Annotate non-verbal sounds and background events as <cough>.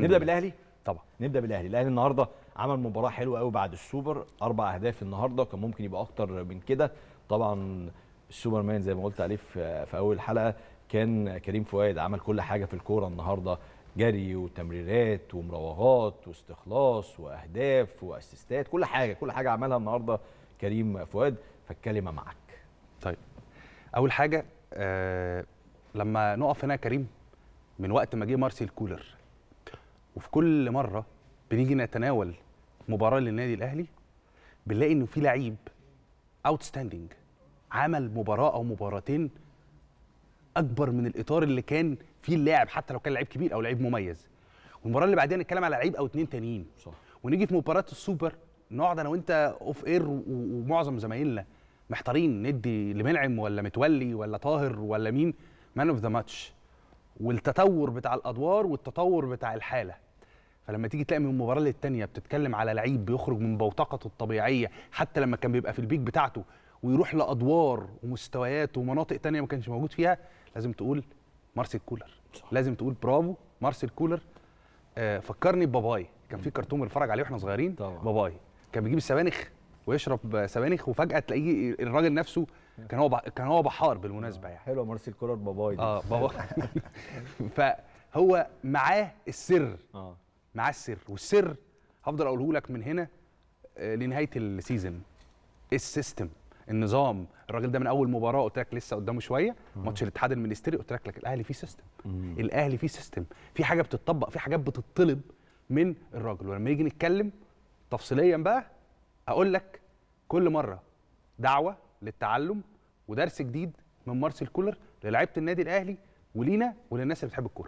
نبدا بالاهلي طبعا نبدا بالاهلي الاهلي النهارده عمل مباراه حلوه قوي بعد السوبر اربع اهداف النهارده كان ممكن يبقى اكتر من كده طبعا السوبر مان زي ما قلت عليه في اول حلقه كان كريم فؤاد عمل كل حاجه في الكوره النهارده جري وتمريرات ومراوغات واستخلاص واهداف واسيستات كل حاجه كل حاجه عملها النهارده كريم فؤاد فالكلمه معك طيب اول حاجه آه لما نقف هنا كريم من وقت ما جه مارسيل كولر وفي كل مره بنيجي نتناول مباراه للنادي الاهلي بنلاقي انه في لعيب ستاندينج عمل مباراه او مباراتين اكبر من الاطار اللي كان فيه اللاعب حتى لو كان لعيب كبير او لعيب مميز والمباراه اللي بعديها نتكلم على لعيب او اتنين تانيين صح ونيجي في مباراه السوبر نقعد انا وانت اوف اير ومعظم زمايلنا محتارين ندي لمنعم ولا متولي ولا طاهر ولا مين مان اوف ذا ماتش والتطور بتاع الادوار والتطور بتاع الحاله فلما تيجي تلاقي من مباراه للتانيه بتتكلم على لعيب بيخرج من بوتقته الطبيعيه حتى لما كان بيبقى في البيك بتاعته ويروح لادوار ومستويات ومناطق تانية ما كانش موجود فيها لازم تقول مارسيل كولر لازم تقول برافو مارسيل كولر آه فكرني بباباي كان في كرتون بنتفرج عليه واحنا صغيرين طبعا. باباي كان بيجيب السبانخ ويشرب سبانخ وفجاه تلاقيه الراجل نفسه كان هو بح... كان هو بحار بالمناسبه آه، يعني حلوه مارسيل كولر باباي اه بابا <laughs> <laughs> فهو معاه السر اه معاه السر والسر هفضل اقوله لك من هنا آه، لنهايه السيزون السيستم النظام الراجل ده من اول مباراه قلت لك لسه قدامه شويه ماتش الاتحاد المنستيري قلت لك الاهلي فيه سيستم الاهلي فيه سيستم في حاجه بتطبق في حاجات بتطلب من الراجل ولما يجي نتكلم تفصيليا بقى اقول لك كل مره دعوه للتعلم ودرس جديد من مارسيل كولر للعيبه النادي الاهلي ولينا وللناس اللي بتحب الكوره